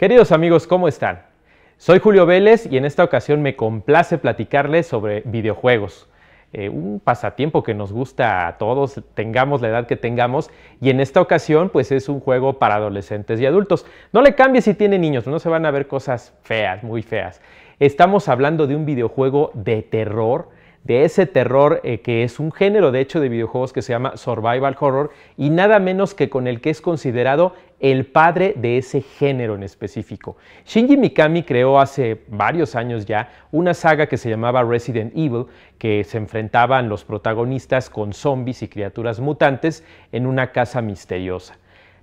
Queridos amigos, ¿cómo están? Soy Julio Vélez y en esta ocasión me complace platicarles sobre videojuegos. Eh, un pasatiempo que nos gusta a todos, tengamos la edad que tengamos, y en esta ocasión pues es un juego para adolescentes y adultos. No le cambie si tiene niños, no se van a ver cosas feas, muy feas. Estamos hablando de un videojuego de terror de ese terror eh, que es un género de hecho de videojuegos que se llama survival horror y nada menos que con el que es considerado el padre de ese género en específico. Shinji Mikami creó hace varios años ya una saga que se llamaba Resident Evil, que se enfrentaban los protagonistas con zombies y criaturas mutantes en una casa misteriosa.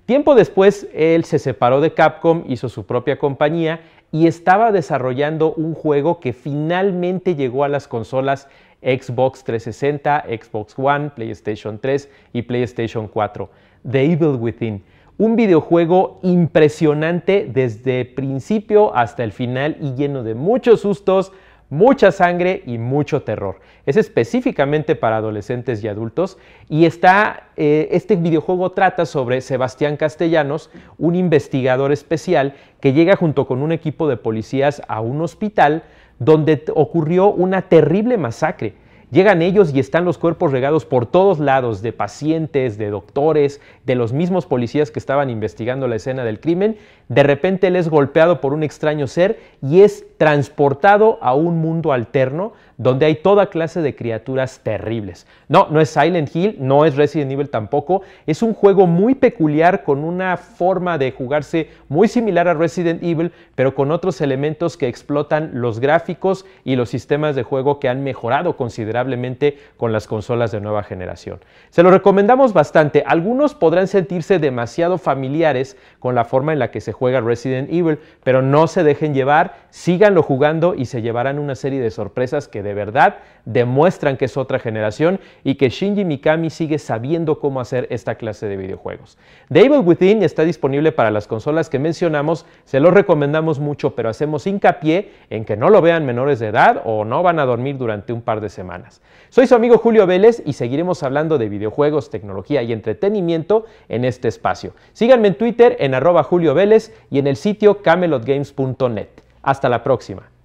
Tiempo después, él se separó de Capcom, hizo su propia compañía y estaba desarrollando un juego que finalmente llegó a las consolas Xbox 360, Xbox One, PlayStation 3 y PlayStation 4, The Evil Within. Un videojuego impresionante desde principio hasta el final y lleno de muchos sustos, mucha sangre y mucho terror. Es específicamente para adolescentes y adultos y está, eh, este videojuego trata sobre Sebastián Castellanos, un investigador especial que llega junto con un equipo de policías a un hospital donde ocurrió una terrible masacre. Llegan ellos y están los cuerpos regados por todos lados, de pacientes, de doctores, de los mismos policías que estaban investigando la escena del crimen. De repente él es golpeado por un extraño ser y es transportado a un mundo alterno donde hay toda clase de criaturas terribles. No, no es Silent Hill, no es Resident Evil tampoco. Es un juego muy peculiar con una forma de jugarse muy similar a Resident Evil, pero con otros elementos que explotan los gráficos y los sistemas de juego que han mejorado considerablemente con las consolas de nueva generación. Se lo recomendamos bastante. Algunos podrán sentirse demasiado familiares con la forma en la que se juega Resident Evil, pero no se dejen llevar, sigan lo jugando y se llevarán una serie de sorpresas que de verdad demuestran que es otra generación y que Shinji Mikami sigue sabiendo cómo hacer esta clase de videojuegos. The Within está disponible para las consolas que mencionamos, se lo recomendamos mucho, pero hacemos hincapié en que no lo vean menores de edad o no van a dormir durante un par de semanas. Soy su amigo Julio Vélez y seguiremos hablando de videojuegos, tecnología y entretenimiento en este espacio. Síganme en Twitter en arroba Julio Vélez y en el sitio camelotgames.net. Hasta la próxima.